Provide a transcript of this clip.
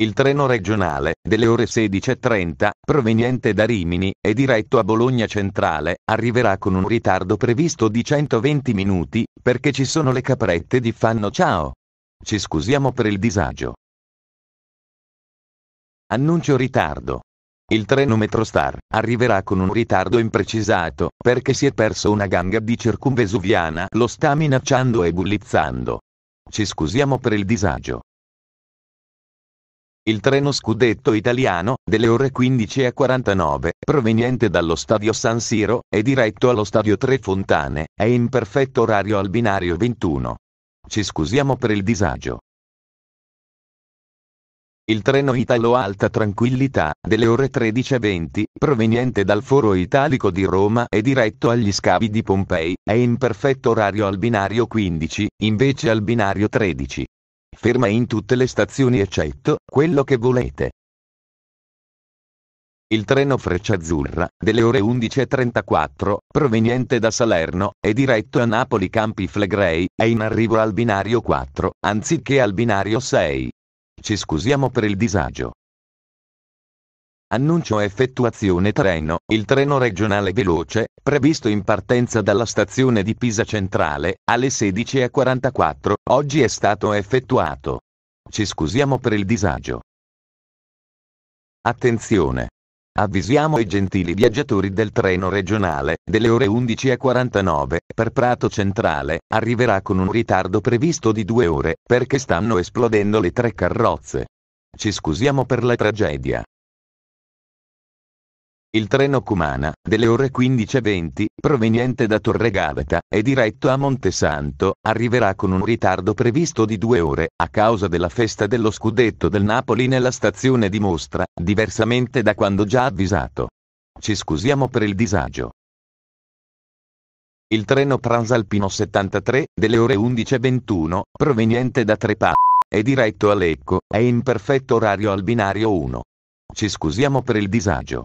Il treno regionale, delle ore 16.30, proveniente da Rimini, e diretto a Bologna Centrale, arriverà con un ritardo previsto di 120 minuti, perché ci sono le caprette di Fanno Ciao. Ci scusiamo per il disagio. Annuncio ritardo. Il treno Metrostar arriverà con un ritardo imprecisato perché si è perso una ganga di circumvesuviana, lo sta minacciando e bullizzando. Ci scusiamo per il disagio. Il treno scudetto italiano, delle ore 15 a 49, proveniente dallo stadio San Siro, e diretto allo stadio Tre Fontane, è in perfetto orario al binario 21. Ci scusiamo per il disagio. Il treno Italo Alta Tranquillità, delle ore 13.20, proveniente dal Foro Italico di Roma e diretto agli scavi di Pompei, è in perfetto orario al binario 15, invece al binario 13. Ferma in tutte le stazioni eccetto quello che volete. Il treno Freccia Azzurra, delle ore 11.34, proveniente da Salerno, è diretto a Napoli Campi Flegrei, è in arrivo al binario 4, anziché al binario 6. Ci scusiamo per il disagio. Annuncio effettuazione treno, il treno regionale veloce, previsto in partenza dalla stazione di Pisa Centrale, alle 16.44, oggi è stato effettuato. Ci scusiamo per il disagio. Attenzione! Avvisiamo i gentili viaggiatori del treno regionale, delle ore 11.49, per Prato Centrale, arriverà con un ritardo previsto di due ore, perché stanno esplodendo le tre carrozze. Ci scusiamo per la tragedia. Il treno Cumana, delle ore 15.20, proveniente da Torre Gaveta, e diretto a Montesanto, arriverà con un ritardo previsto di due ore, a causa della festa dello scudetto del Napoli nella stazione di mostra, diversamente da quando già avvisato. Ci scusiamo per il disagio. Il treno Transalpino 73, delle ore 11.21, proveniente da Trepa, è diretto a Lecco, è in perfetto orario al binario 1. Ci scusiamo per il disagio.